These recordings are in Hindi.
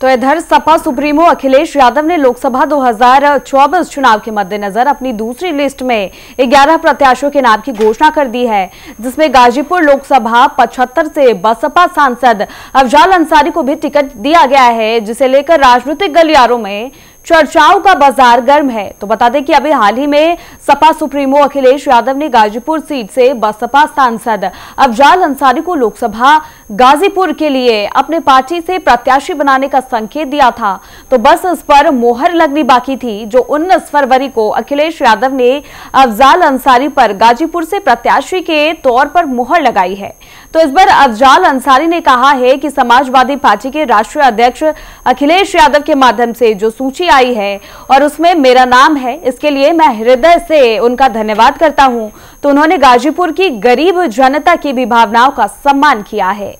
तो इधर सपा सुप्रीमो अखिलेश यादव ने लोकसभा 2024 चुनाव के मद्देनजर अपनी दूसरी लिस्ट में 11 प्रत्याशियों के नाम की घोषणा कर दी है जिसमें गाजीपुर लोकसभा 75 से बसपा सांसद अफजाल अंसारी को भी टिकट दिया गया है जिसे लेकर राजनीतिक गलियारों में चर्चाओं का बाजार गर्म है तो बता दें कि अभी हाल ही में सपा सुप्रीमो अखिलेश यादव ने गाजीपुर सीट से बसपा सांसद अफजाल अंसारी को लोकसभा गाजीपुर के लिए अपने पार्टी से प्रत्याशी बनाने का संकेत दिया था तो बस इस पर मोहर लगनी बाकी थी जो 19 फरवरी को अखिलेश यादव ने अफजाल अंसारी पर गाजीपुर से प्रत्याशी के तौर पर मोहर लगाई है तो इस बार अफजाल अंसारी ने कहा है कि समाजवादी पार्टी के राष्ट्रीय अध्यक्ष अखिलेश यादव के माध्यम से जो सूची आई है और उसमें मेरा नाम है इसके लिए मैं हृदय से उनका धन्यवाद करता हूं तो उन्होंने गाजीपुर की गरीब जनता की भी भावनाओं का सम्मान किया है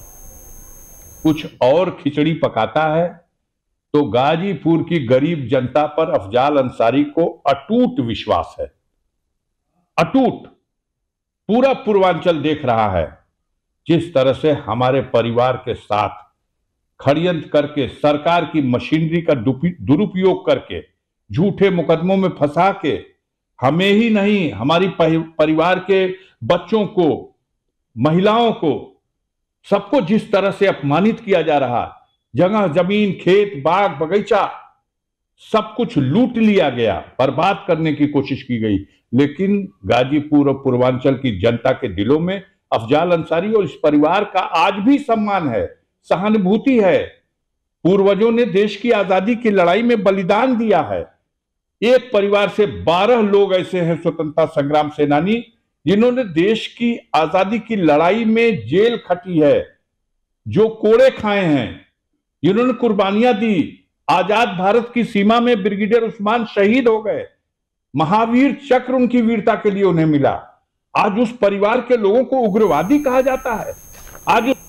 कुछ और खिचड़ी पकाता है तो गाजीपुर की गरीब जनता पर अफजाल अंसारी को अटूट विश्वास है अटूट पूरा पूर्वांचल देख रहा है जिस तरह से हमारे परिवार के साथ खड़ियंत करके सरकार की मशीनरी का दुरुपयोग करके झूठे मुकदमों में फंसा के हमें ही नहीं हमारी परिवार के बच्चों को महिलाओं को सबको जिस तरह से अपमानित किया जा रहा है जगह जमीन खेत बाग बगीचा सब कुछ लूट लिया गया बर्बाद करने की कोशिश की गई लेकिन गाजीपुर और पूर्वांचल की जनता के दिलों में अफजाल अंसारी और इस परिवार का आज भी सम्मान है सहानुभूति है पूर्वजों ने देश की आजादी की लड़ाई में बलिदान दिया है एक परिवार से बारह लोग ऐसे हैं स्वतंत्रता संग्राम सेनानी जिन्होंने देश की आजादी की लड़ाई में जेल खटी है जो कोड़े खाए हैं जिन्होंने कुर्बानियां दी आजाद भारत की सीमा में ब्रिगेडियर उस्मान शहीद हो गए महावीर चक्र उनकी वीरता के लिए उन्हें मिला आज उस परिवार के लोगों को उग्रवादी कहा जाता है आज उस